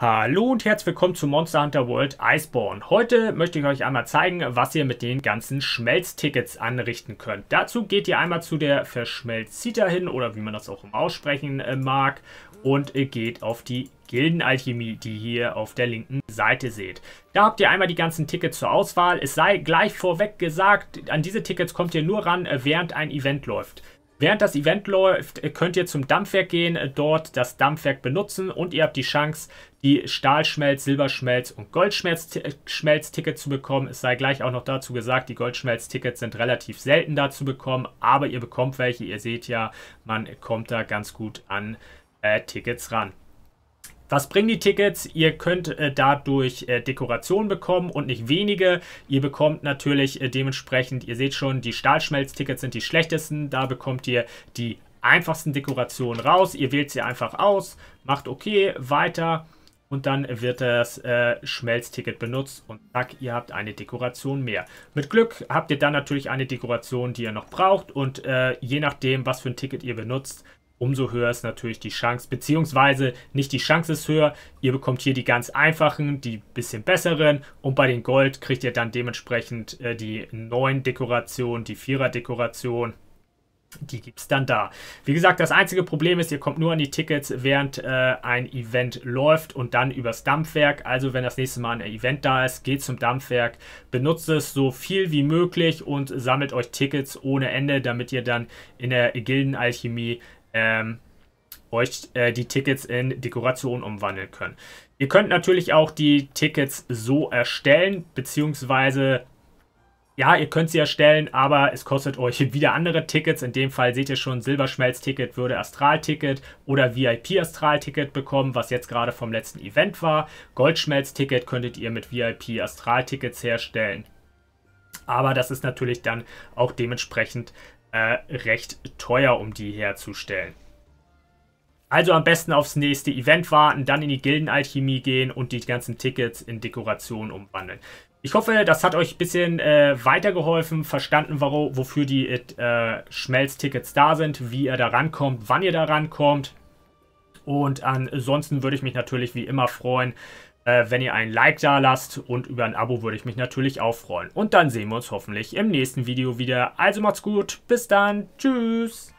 Hallo und herzlich willkommen zu Monster Hunter World Iceborne. Heute möchte ich euch einmal zeigen, was ihr mit den ganzen Schmelztickets anrichten könnt. Dazu geht ihr einmal zu der Verschmelzita hin oder wie man das auch aussprechen äh, mag und geht auf die Gildenalchemie, die ihr hier auf der linken Seite seht. Da habt ihr einmal die ganzen Tickets zur Auswahl. Es sei gleich vorweg gesagt, an diese Tickets kommt ihr nur ran, äh, während ein Event läuft. Während das Event läuft, äh, könnt ihr zum Dampfwerk gehen, äh, dort das Dampfwerk benutzen und ihr habt die Chance, die Stahlschmelz, Silberschmelz und Goldschmelztickets äh, zu bekommen. Es sei gleich auch noch dazu gesagt, die Goldschmelztickets sind relativ selten da zu bekommen, aber ihr bekommt welche. Ihr seht ja, man kommt da ganz gut an äh, Tickets ran. Was bringen die Tickets? Ihr könnt äh, dadurch äh, Dekoration bekommen und nicht wenige. Ihr bekommt natürlich äh, dementsprechend, ihr seht schon, die Stahlschmelztickets sind die schlechtesten. Da bekommt ihr die einfachsten Dekorationen raus. Ihr wählt sie einfach aus, macht okay, weiter und dann wird das äh, Schmelzticket benutzt und zack, ihr habt eine Dekoration mehr. Mit Glück habt ihr dann natürlich eine Dekoration, die ihr noch braucht und äh, je nachdem, was für ein Ticket ihr benutzt, umso höher ist natürlich die Chance, beziehungsweise nicht die Chance ist höher, ihr bekommt hier die ganz einfachen, die bisschen besseren und bei den Gold kriegt ihr dann dementsprechend äh, die neuen Dekorationen, die Vierer Dekoration. Die gibt es dann da. Wie gesagt, das einzige Problem ist, ihr kommt nur an die Tickets, während äh, ein Event läuft und dann übers Dampfwerk. Also wenn das nächste Mal ein Event da ist, geht zum Dampfwerk, benutzt es so viel wie möglich und sammelt euch Tickets ohne Ende, damit ihr dann in der Gildenalchemie ähm, euch äh, die Tickets in Dekoration umwandeln können. Ihr könnt natürlich auch die Tickets so erstellen, beziehungsweise ja, ihr könnt sie erstellen, aber es kostet euch wieder andere Tickets. In dem Fall seht ihr schon, Silberschmelz-Ticket würde Astral-Ticket oder VIP-Astral-Ticket bekommen, was jetzt gerade vom letzten Event war. Goldschmelz-Ticket könntet ihr mit VIP-Astral-Tickets herstellen. Aber das ist natürlich dann auch dementsprechend äh, recht teuer, um die herzustellen. Also am besten aufs nächste Event warten, dann in die Gildenalchemie gehen und die ganzen Tickets in Dekorationen umwandeln. Ich hoffe, das hat euch ein bisschen äh, weitergeholfen, verstanden, warum, wofür die äh, Schmelztickets da sind, wie ihr da rankommt, wann ihr da rankommt. Und ansonsten würde ich mich natürlich wie immer freuen, äh, wenn ihr ein Like da lasst und über ein Abo würde ich mich natürlich auch freuen. Und dann sehen wir uns hoffentlich im nächsten Video wieder. Also macht's gut, bis dann, tschüss.